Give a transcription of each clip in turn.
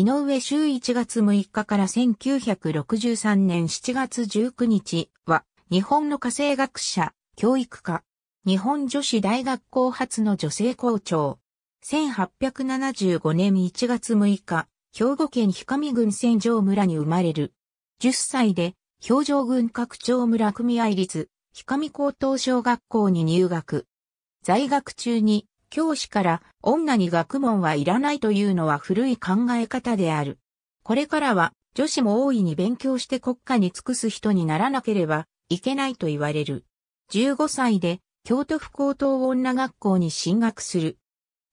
井上周1月6日から1963年7月19日は、日本の家政学者、教育家、日本女子大学校初の女性校長。1875年1月6日、兵庫県氷上郡戦場村に生まれる。10歳で、氷上郡拡町村組合立、氷上高等小学校に入学。在学中に、教師から女に学問はいらないというのは古い考え方である。これからは女子も大いに勉強して国家に尽くす人にならなければいけないと言われる。15歳で京都府高等女学校に進学する。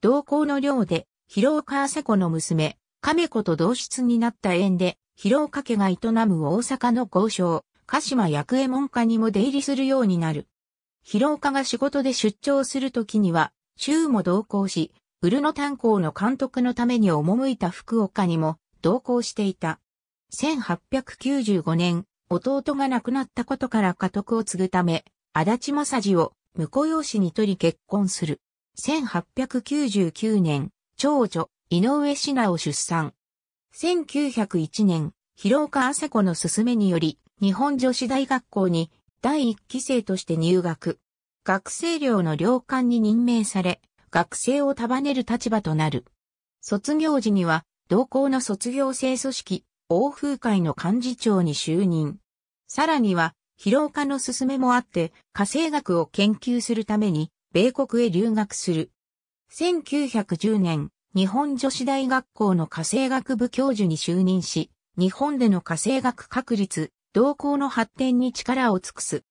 同校の寮で広岡麻子の娘、亀子と同室になった縁で広岡家が営む大阪の豪商、鹿島薬右衛門家にも出入りするようになる。広岡が仕事で出張するときには、中も同行し、ウルノ炭鉱の監督のために赴いた福岡にも同行していた。1895年、弟が亡くなったことから家督を継ぐため、足立正治を婿養子に取り結婚する。1899年、長女、井上志奈を出産。1901年、広岡朝子の勧めにより、日本女子大学校に第一期生として入学。学生寮の寮官に任命され、学生を束ねる立場となる。卒業時には、同校の卒業生組織、欧風会の幹事長に就任。さらには、疲労化の勧めもあって、火星学を研究するために、米国へ留学する。1910年、日本女子大学校の火星学部教授に就任し、日本での火星学確立、同校の発展に力を尽くす。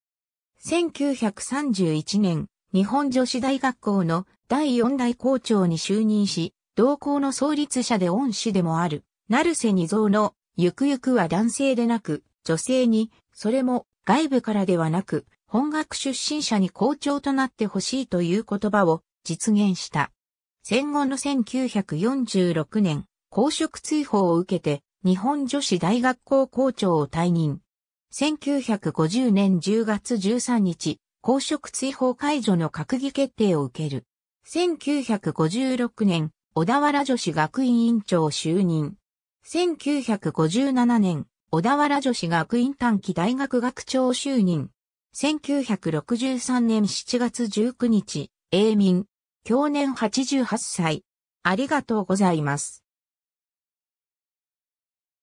1931年、日本女子大学校の第四代校長に就任し、同校の創立者で恩師でもある、成瀬二蔵の、ゆくゆくは男性でなく、女性に、それも外部からではなく、本学出身者に校長となってほしいという言葉を実現した。戦後の1946年、公職追放を受けて、日本女子大学校校長を退任。1950年10月13日、公職追放解除の閣議決定を受ける。1956年、小田原女子学院院長就任。1957年、小田原女子学院短期大学学長就任。1963年7月19日、永民。去年88歳。ありがとうございます。